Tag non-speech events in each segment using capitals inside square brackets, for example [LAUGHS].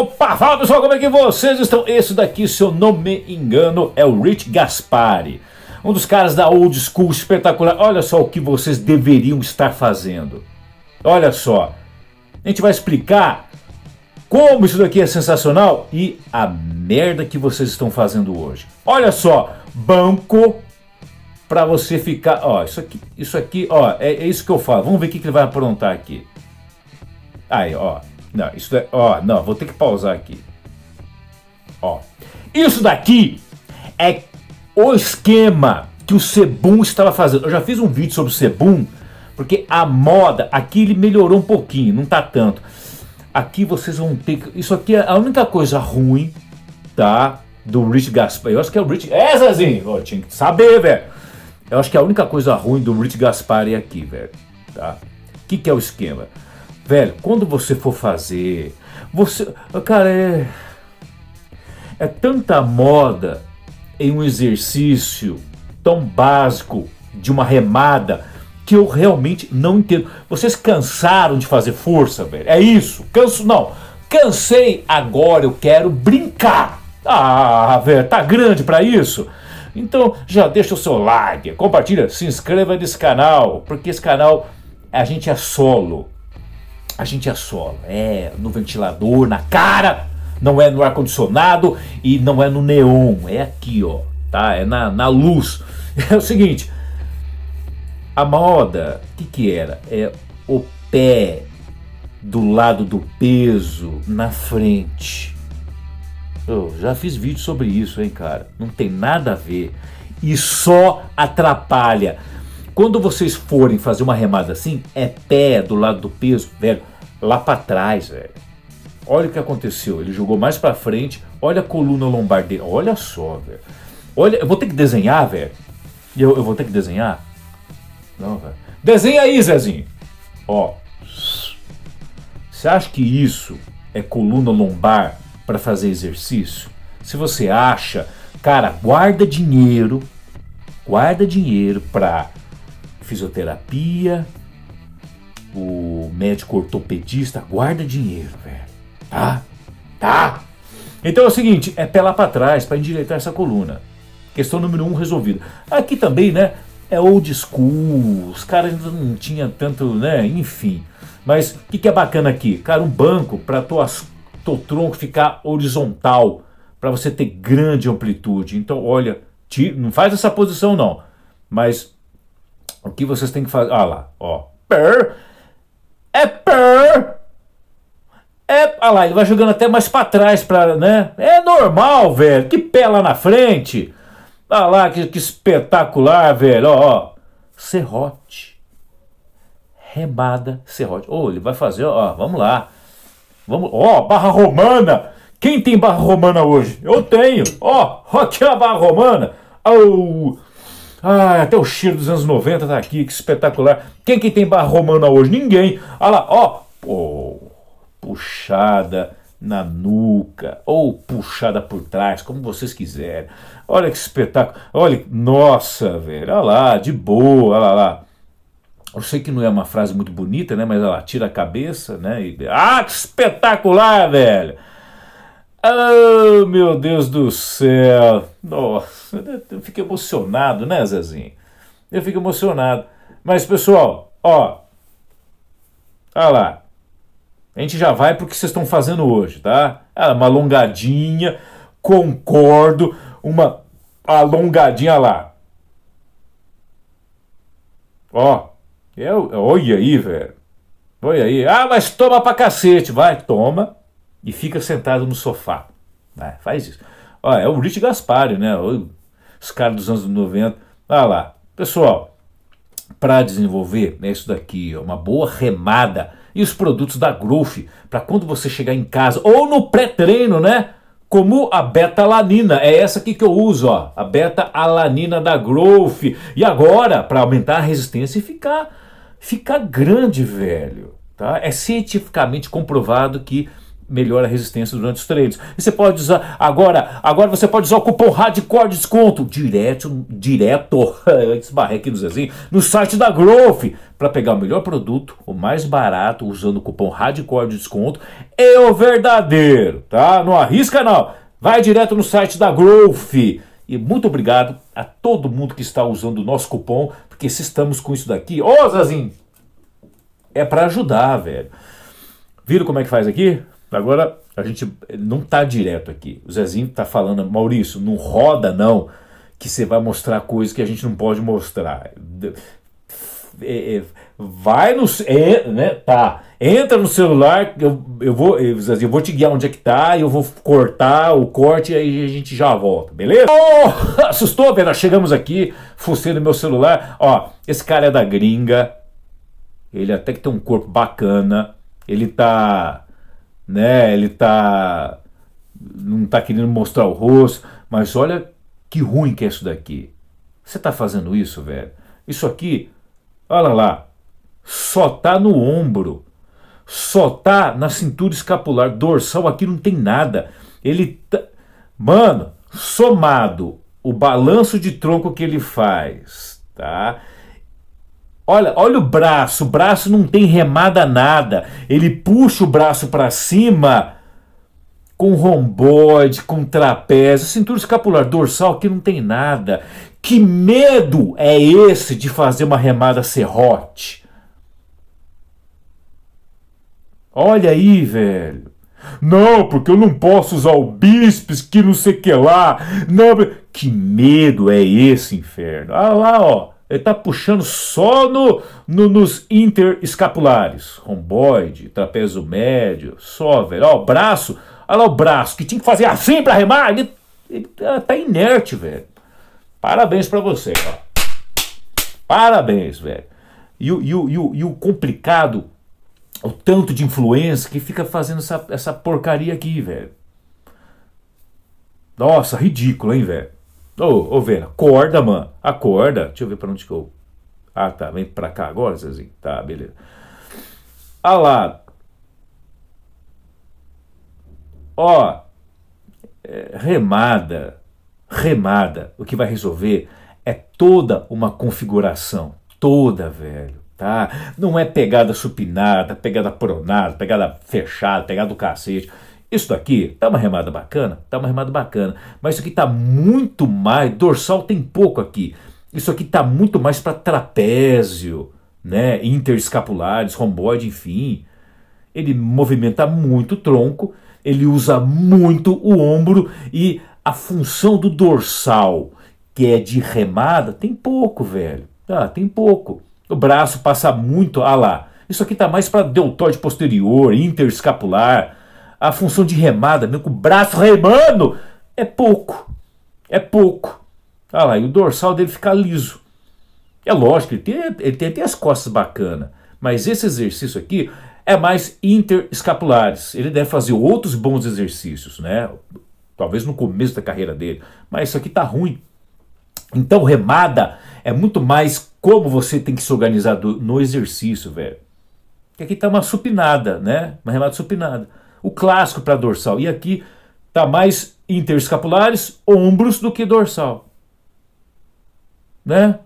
o pessoal, como é que vocês estão? Esse daqui, se eu não me engano, é o Rich Gaspari, um dos caras da old school espetacular. Olha só o que vocês deveriam estar fazendo. Olha só, a gente vai explicar como isso daqui é sensacional e a merda que vocês estão fazendo hoje. Olha só, banco para você ficar, ó, isso aqui, isso aqui, ó, é, é isso que eu falo. Vamos ver o que, que ele vai aprontar aqui. Aí, ó, não, isso é. Ó, não, vou ter que pausar aqui. Ó. Isso daqui é o esquema que o Sebum estava fazendo. Eu já fiz um vídeo sobre o Sebum, porque a moda aqui ele melhorou um pouquinho, não tá tanto. Aqui vocês vão ter que, isso aqui é a única coisa ruim, tá? Do Rich Gaspar. Eu acho que é o Rich, é Zezinho, eu tinha que saber, velho. Eu acho que é a única coisa ruim do Rich Gaspar é aqui, velho, tá? O que, que é o esquema? Velho, quando você for fazer, você. Cara, é. É tanta moda em um exercício tão básico de uma remada que eu realmente não entendo. Vocês cansaram de fazer força, velho? É isso? Canso? Não. Cansei, agora eu quero brincar. Ah, velho, tá grande para isso? Então já deixa o seu like, compartilha, se inscreva nesse canal, porque esse canal a gente é solo a gente assola. É no ventilador, na cara, não é no ar-condicionado e não é no neon. É aqui, ó, tá? É na, na luz. [LAUGHS] É o seguinte, a moda, o que que era? É o pé do lado do peso na frente. Eu já fiz vídeo sobre isso, hein, cara? Não tem nada a ver. E só atrapalha. Quando vocês forem fazer uma remada assim, é pé do lado do peso, velho, lá para trás, velho. Olha o que aconteceu, ele jogou mais para frente, olha a coluna lombar dele, olha só, velho. Olha, eu vou ter que desenhar, velho. Eu, eu vou ter que desenhar? Não, velho. Desenha aí, Zezinho. Ó. Você acha que isso é coluna lombar para fazer exercício? Se você acha, cara, guarda dinheiro, guarda dinheiro para fisioterapia, o médico ortopedista guarda dinheiro, velho. Tá? Tá? Então é o seguinte, é pela para trás para endireitar essa coluna. Questão número um resolvida. Aqui também, né? É old school, os caras não tinham tanto, né? Enfim. Mas o que, que é bacana aqui? Cara, um banco para tuas teu tronco ficar horizontal, para você ter grande amplitude. Então, olha, não faz essa posição não, mas o que vocês têm que fazer? Olha ah lá, ó. Per. É per. É, olha ah lá, ele vai jogando até mais para trás, pra, né? É normal, velho. Que pé lá na frente. Olha ah lá, que, que espetacular, velho. Ó, ó. Serrote. Remada, serrote. Ô, oh, ele vai fazer, ó, vamos lá. Vamos, ó, barra romana. Quem tem barra romana hoje? Eu tenho. Ó, [LAUGHS] aqui é a barra romana. Oh, ah, até o cheiro dos anos 90 tá aqui, que espetacular. Quem que tem barra romana hoje? Ninguém. Olha ah lá, ó. puxada na nuca ou puxada por trás, como vocês quiserem. Olha que espetáculo. Olha, nossa, velho. Olha lá, de boa, olha lá. Eu sei que não é uma frase muito bonita, né? Mas ela tira a cabeça, né? E... Ah, que espetacular, velho! Oh, meu Deus do céu! Nossa, eu fico emocionado, né, Zezinho? Eu fico emocionado. Mas, pessoal, ó. Olha lá. A gente já vai que vocês estão fazendo hoje, tá? Ah, uma alongadinha, concordo, uma alongadinha lá. Ó, eu, olha aí, velho. Olha aí. Ah, mas toma pra cacete. Vai, toma e fica sentado no sofá. Né? Faz isso. Olha, é o Rich Gaspari, né? Os caras dos anos 90. Olha lá. Pessoal, para desenvolver né, isso daqui, ó, uma boa remada e os produtos da Growth para quando você chegar em casa ou no pré-treino, né? Como a beta-alanina, é essa aqui que eu uso, ó, a beta-alanina da Growth. E agora, para aumentar a resistência e ficar ficar grande, velho, tá? É cientificamente comprovado que melhora a resistência durante os treinos. E você pode usar agora, agora você pode usar o cupom Radicor desconto direto, direto, [LAUGHS] esbarrei aqui no Zezinho, no site da Growth para pegar o melhor produto, o mais barato, usando o cupom Radicor desconto é o verdadeiro, tá? Não arrisca não. Vai direto no site da Growth. E muito obrigado a todo mundo que está usando o nosso cupom, porque se estamos com isso daqui, ô Zezinho, é para ajudar, velho. Viram como é que faz aqui? Agora, a gente não está direto aqui. O Zezinho está falando, Maurício, não roda não, que você vai mostrar coisas que a gente não pode mostrar. É, é, vai no. É, né, tá. Entra no celular, eu, eu, vou, eu, eu vou te guiar onde é que tá, eu vou cortar o corte e aí a gente já volta, beleza? Oh, assustou, Pena? Chegamos aqui, fucei no meu celular. Ó, esse cara é da gringa, ele até que tem um corpo bacana, ele tá né? Ele tá não tá querendo mostrar o rosto, mas olha que ruim que é isso daqui. Você tá fazendo isso, velho? Isso aqui, olha lá, só tá no ombro, só tá na cintura escapular, dorsal aqui não tem nada. Ele tá... mano, somado o balanço de tronco que ele faz, tá? Olha, olha o braço, o braço não tem remada nada. Ele puxa o braço para cima com romboide, com trapézio, cintura escapular, dorsal que não tem nada. Que medo é esse de fazer uma remada serrote? Olha aí, velho. Não, porque eu não posso usar o bíceps que não sei que lá. Não, que medo é esse, inferno? Ah lá, ó ele está puxando só no, no, nos interescapulares, romboide, trapézio médio, só, velho. Ó, o braço, olha lá o braço, que tinha que fazer assim para remar, ele, tá, tá inerte, velho. Parabéns para você, ó. Parabéns, velho. E, o, e, o, e, o, e o complicado, o tanto de influência que fica fazendo essa, essa porcaria aqui, velho. Nossa, ridículo, hein, velho. Ô, oh, ô oh, acorda, mano. Acorda. Deixa eu ver pra onde que eu. Ah, tá. Vem pra cá agora, Zezinho. Tá, beleza. Ah lá. Ó. É, remada. Remada. O que vai resolver é toda uma configuração. Toda, velho. Tá? Não é pegada supinada, pegada pronada, pegada fechada, pegada do cacete. Isso daqui tá uma remada bacana? Tá uma remada bacana. Mas isso aqui tá muito mais. Dorsal tem pouco aqui. Isso aqui tá muito mais para trapézio, né? Interescapulares, romboide, enfim. Ele movimenta muito o tronco, ele usa muito o ombro e a função do dorsal, que é de remada, tem pouco, velho. Ah, tem pouco. O braço passa muito, ah lá. Isso aqui tá mais para deltóide posterior, interescapular a função de remada, mesmo com o braço remando, é pouco. É pouco. Olha ah lá, e o dorsal dele fica liso. É lógico, ele tem, ele tem até as costas bacana, mas esse exercício aqui é mais interescapulares. Ele deve fazer outros bons exercícios, né? Talvez no começo da carreira dele, mas isso aqui tá ruim. Então, remada é muito mais como você tem que se organizar do, no exercício, velho. Porque aqui tá uma supinada, né? Uma remada supinada o clássico para dorsal. E aqui está mais interescapulares, ombros do que dorsal. Né?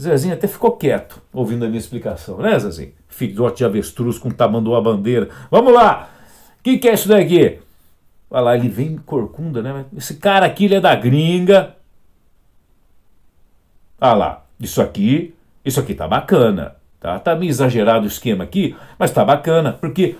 Zezinho até ficou quieto ouvindo a minha explicação, né, Zezinho? Filhote de avestruz com tamanduá bandeira. Vamos lá! O que, que é isso daqui? Olha lá, ele vem corcunda, né? Esse cara aqui, ele é da gringa. Olha ah lá, isso aqui, isso aqui tá bacana, tá? Tá meio exagerado o esquema aqui, mas tá bacana, porque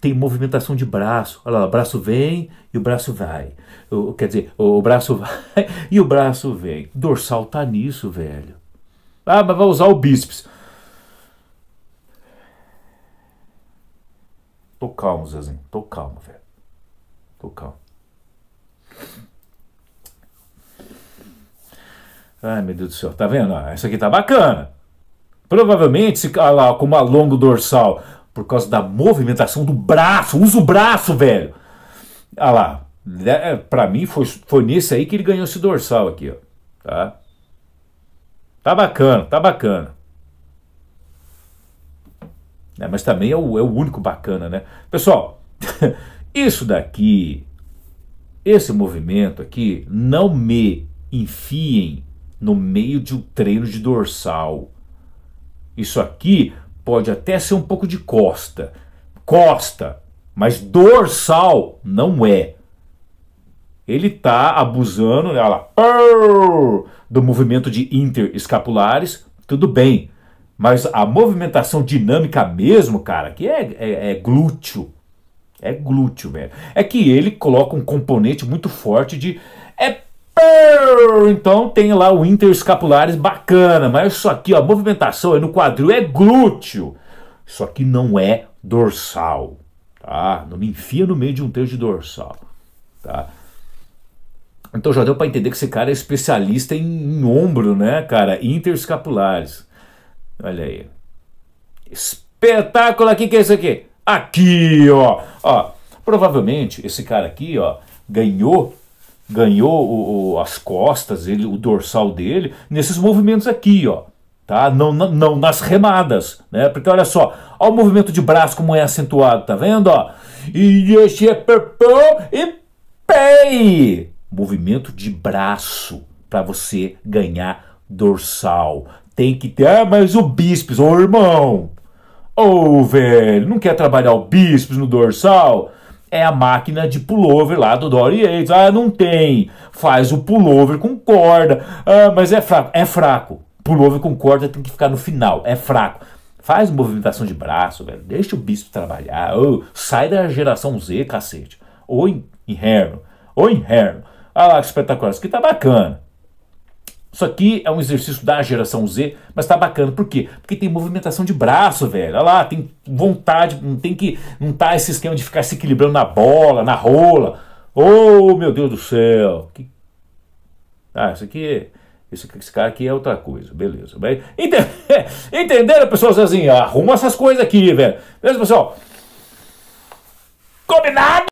tem movimentação de braço. Olha lá, o braço vem e o braço vai. O, quer dizer, o braço [LAUGHS] vai e o braço vem. Dorsal tá nisso, velho. Ah, mas vai usar o bíceps. Tô calmo, Zezinho. Tô calmo, velho. Tô calmo. Ai, meu Deus do céu. Tá vendo? Essa aqui tá bacana. Provavelmente, se, ah lá, com uma longo dorsal por causa da movimentação do braço. Usa o braço, velho. Ah lá. É, é, pra mim, foi, foi nesse aí que ele ganhou esse dorsal aqui, ó. Tá? Tá bacana, tá bacana. É, mas também é o, é o único bacana, né? Pessoal, [LAUGHS] isso daqui, esse movimento aqui, não me enfiem no meio de um treino de dorsal. Isso aqui pode até ser um pouco de costa, costa, mas dorsal não é. Ele está abusando né, olha lá, do movimento de interescapulares, tudo bem. Mas a movimentação dinâmica mesmo, cara, que é, é, é glúteo. É glúteo, velho. É que ele coloca um componente muito forte de então tem lá o interescapulares bacana, mas isso aqui, ó, a movimentação é no quadril é glúteo. Isso aqui não é dorsal, tá? Não me enfia no meio de um terço de dorsal, tá? Então já deu para entender que esse cara é especialista em, em ombro, né, cara? Interescapulares. Olha aí. Espetáculo aqui, que é isso aqui? Aqui, ó. Ó, provavelmente esse cara aqui, ó, ganhou ganhou o, o, as costas, ele, o dorsal dele, nesses movimentos aqui, ó. Tá? Não, não, não nas remadas, né? Porque olha só, olha o movimento de braço como é acentuado, tá vendo? Ó? E este é purple e pei! Movimento de braço para você ganhar dorsal. Tem que ter, ah, mas o bíceps, ô irmão! Ô velho, não quer trabalhar o bíceps no dorsal? é a máquina de pullover lá do Dory Yates. Ah, não tem. Faz o pullover com corda. Ah, mas é fraco. É fraco. Pullover com corda tem que ficar no final. É fraco. Faz movimentação de braço, velho. Deixa o bispo trabalhar. Oh, sai da geração Z, cacete. Ou em inverno. Ou inverno. Ah lá, que espetacular. Isso aqui tá bacana. Isso aqui é um exercício da geração Z, mas tá bacana. Por quê? Porque tem movimentação de braço, velho. Olha lá, tem vontade, não tem que. Não tá esse esquema de ficar se equilibrando na bola, na rola. Oh, meu Deus do céu! Que... Ah, isso aqui. Esse, esse cara aqui é outra coisa, beleza. Bem, ente... [LAUGHS] Entenderam, pessoal? Assim, arruma essas coisas aqui, velho. Beleza, pessoal? Combinado?